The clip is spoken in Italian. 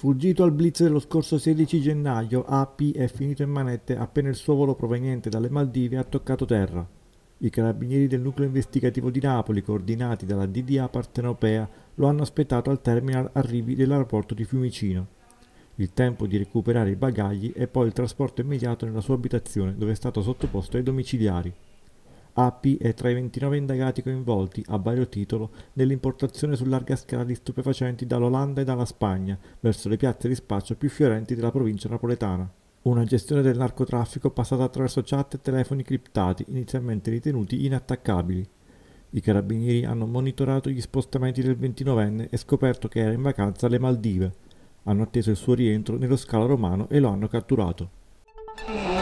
Sfuggito al blitz dello scorso 16 gennaio, AP è finito in manette appena il suo volo proveniente dalle Maldive ha toccato terra. I carabinieri del nucleo investigativo di Napoli, coordinati dalla DDA partenopea, lo hanno aspettato al terminal arrivi dell'aeroporto di Fiumicino. Il tempo di recuperare i bagagli e poi il trasporto immediato nella sua abitazione dove è stato sottoposto ai domiciliari. API è tra i 29 indagati coinvolti, a vario titolo, nell'importazione su larga scala di stupefacenti dall'Olanda e dalla Spagna verso le piazze di spaccio più fiorenti della provincia napoletana. Una gestione del narcotraffico passata attraverso chat e telefoni criptati, inizialmente ritenuti inattaccabili. I carabinieri hanno monitorato gli spostamenti del 29enne e scoperto che era in vacanza alle Maldive. Hanno atteso il suo rientro nello scalo romano e lo hanno catturato.